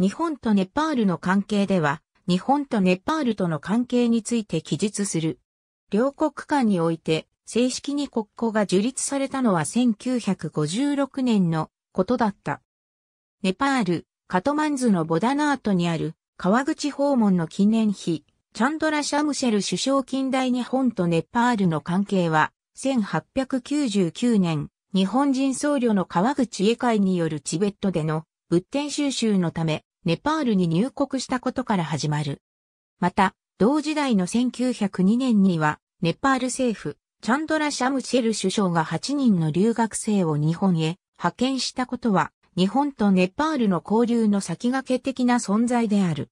日本とネパールの関係では、日本とネパールとの関係について記述する。両国間において、正式に国交が樹立されたのは1956年のことだった。ネパール、カトマンズのボダナートにある川口訪問の記念碑、チャンドラ・シャムシェル首相近代日本とネパールの関係は、1899年、日本人僧侶の川口家会によるチベットでの仏典収集のため、ネパールに入国したことから始まる。また、同時代の1902年には、ネパール政府、チャンドラ・シャムシェル首相が8人の留学生を日本へ派遣したことは、日本とネパールの交流の先駆け的な存在である。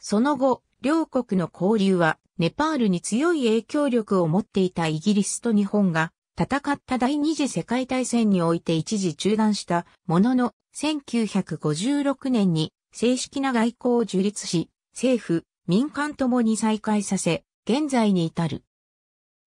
その後、両国の交流は、ネパールに強い影響力を持っていたイギリスと日本が、戦った第二次世界大戦において一時中断したものの、1956年に正式な外交を樹立し、政府、民間ともに再開させ、現在に至る。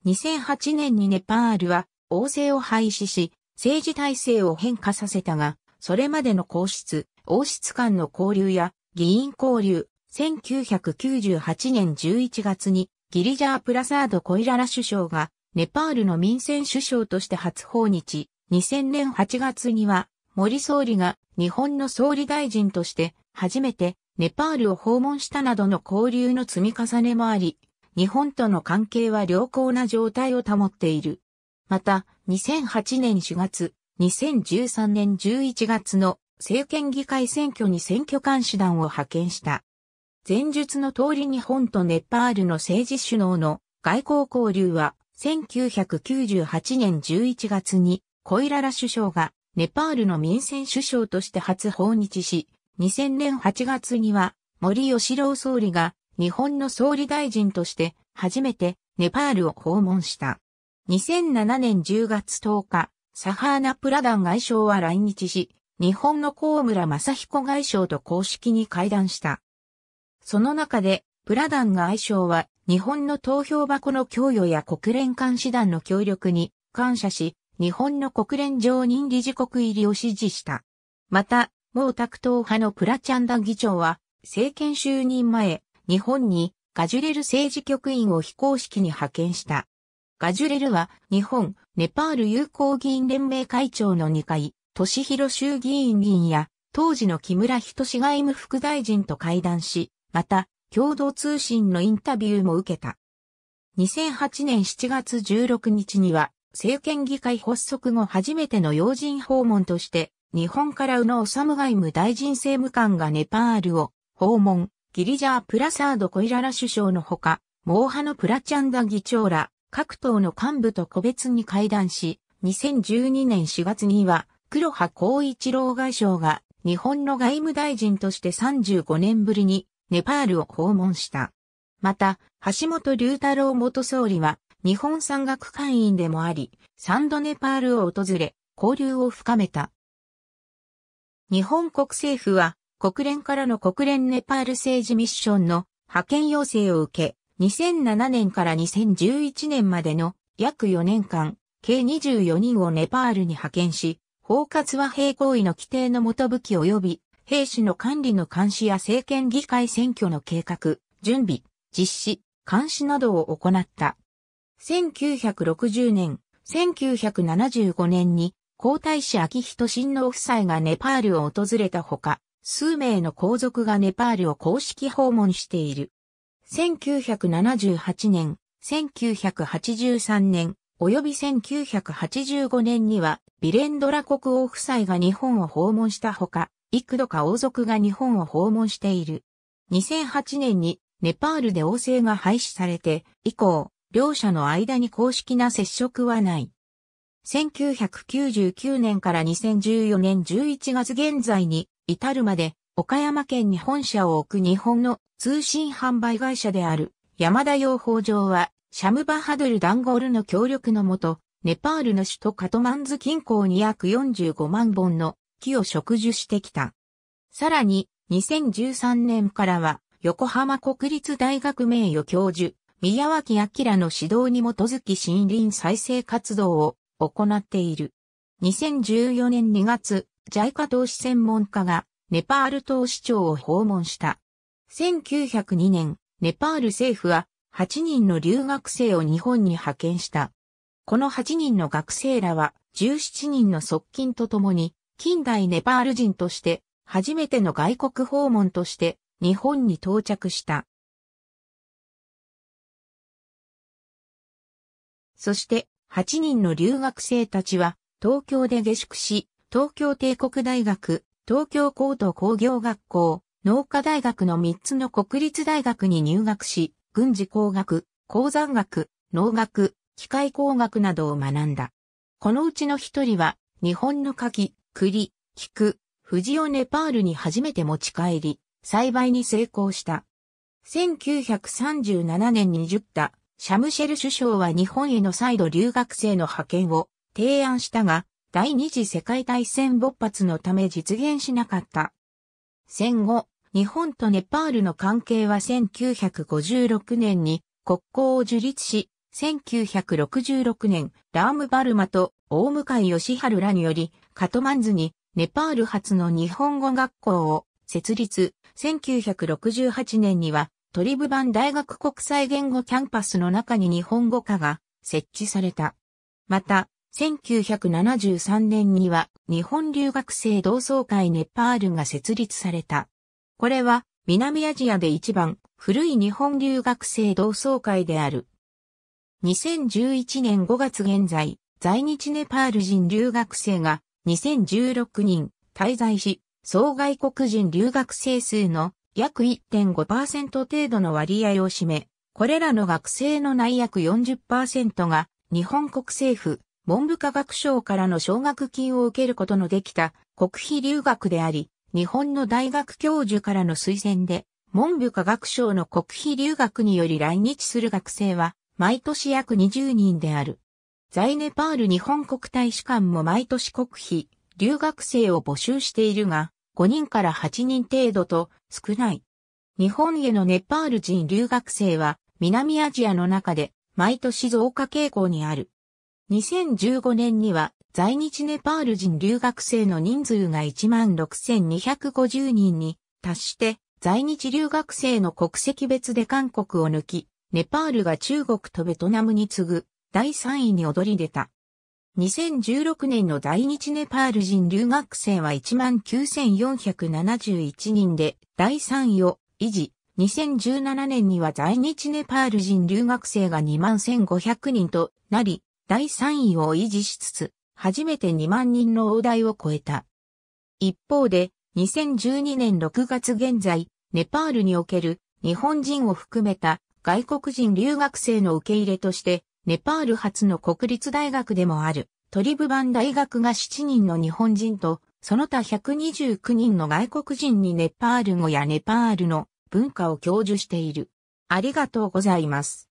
2008年にネパールは王政を廃止し、政治体制を変化させたが、それまでの皇室、王室間の交流や議員交流、1998年11月にギリジャー・プラサード・コイララ首相がネパールの民選首相として初訪日、2000年8月には森総理が日本の総理大臣として初めてネパールを訪問したなどの交流の積み重ねもあり、日本との関係は良好な状態を保っている。また、2008年4月、2013年11月の政権議会選挙に選挙監視団を派遣した。前述の通り日本とネパールの政治首脳の外交交流は1998年11月にコイララ首相がネパールの民選首相として初訪日し、2000年8月には森吉郎総理が日本の総理大臣として初めてネパールを訪問した。2007年10月10日、サハーナプラダン外相は来日し、日本の高村正彦外相と公式に会談した。その中で、プラダン外相は日本の投票箱の供与や国連監視団の協力に感謝し、日本の国連常任理事国入りを支持した。また、毛沢東派のプラチャンダ議長は、政権就任前、日本にガジュレル政治局員を非公式に派遣した。ガジュレルは日本、ネパール友好議員連盟会長の2回、俊広衆議院議員や当時の木村人志外務副大臣と会談し、また共同通信のインタビューも受けた。2008年7月16日には政権議会発足後初めての要人訪問として、日本から宇野治外務大臣政務官がネパールを訪問、ギリジャー・プラサード・コイララ首相のほか、モーハのプラチャンダ議長ら、各党の幹部と個別に会談し、2012年4月には、黒羽光一郎外相が日本の外務大臣として35年ぶりにネパールを訪問した。また、橋本龍太郎元総理は日本山岳会員でもあり、サンドネパールを訪れ、交流を深めた。日本国政府は、国連からの国連ネパール政治ミッションの派遣要請を受け、2007年から2011年までの約4年間、計24人をネパールに派遣し、包括和平行為の規定の元武器及び兵士の管理の監視や政権議会選挙の計画、準備、実施、監視などを行った。1960年、1975年に皇太子昭仁親王夫妻がネパールを訪れたほか、数名の皇族がネパールを公式訪問している。1978年、1983年、及び1985年には、ビレンドラ国王夫妻が日本を訪問したほか、幾度か王族が日本を訪問している。2008年にネパールで王政が廃止されて、以降、両者の間に公式な接触はない。1999年から2014年11月現在に至るまで岡山県に本社を置く日本の通信販売会社である山田養蜂場はシャムバハドルダンゴールの協力のもとネパールの首都カトマンズ近郊に約45万本の木を植樹してきた。さらに2013年からは横浜国立大学名誉教授宮脇明の指導に基づき森林再生活動を行っている。2014年2月、JICA 投資専門家がネパール投資庁を訪問した。1902年、ネパール政府は8人の留学生を日本に派遣した。この8人の学生らは17人の側近とともに近代ネパール人として初めての外国訪問として日本に到着した。そして8人の留学生たちは東京で下宿し、東京帝国大学、東京高等工業学校、農科大学の3つの国立大学に入学し、軍事工学、鉱山学、農学、機械工学などを学んだ。このうちの一人は、日本の柿、栗、菊、藤をネパールに初めて持ち帰り、栽培に成功した。1937年に10田、シャムシェル首相は日本への再度留学生の派遣を提案したが、第二次世界大戦勃発のため実現しなかった。戦後、日本とネパールの関係は1956年に国交を樹立し、1966年、ラームバルマと大向義春らにより、カトマンズにネパール初の日本語学校を設立、1968年にはトリブバン大学国際言語キャンパスの中に日本語科が設置された。また、1973年には日本留学生同窓会ネパールが設立された。これは南アジアで一番古い日本留学生同窓会である。2011年5月現在、在日ネパール人留学生が2016人滞在し、総外国人留学生数の約1.5%程度の割合を占め、これらの学生の内約40%が日本国政府、文部科学省からの奨学金を受けることのできた国費留学であり、日本の大学教授からの推薦で、文部科学省の国費留学により来日する学生は、毎年約20人である。在ネパール日本国大使館も毎年国費、留学生を募集しているが、5人から8人程度と少ない。日本へのネパール人留学生は南アジアの中で毎年増加傾向にある。2015年には在日ネパール人留学生の人数が16,250人に達して在日留学生の国籍別で韓国を抜き、ネパールが中国とベトナムに次ぐ第3位に躍り出た。2016年の在日ネパール人留学生は19,471人で第3位を維持。2017年には在日ネパール人留学生が21,500人となり、第3位を維持しつつ、初めて2万人の大台を超えた。一方で、2012年6月現在、ネパールにおける日本人を含めた外国人留学生の受け入れとして、ネパール初の国立大学でもある、トリブバン大学が7人の日本人と、その他129人の外国人にネパール語やネパールの文化を教授している。ありがとうございます。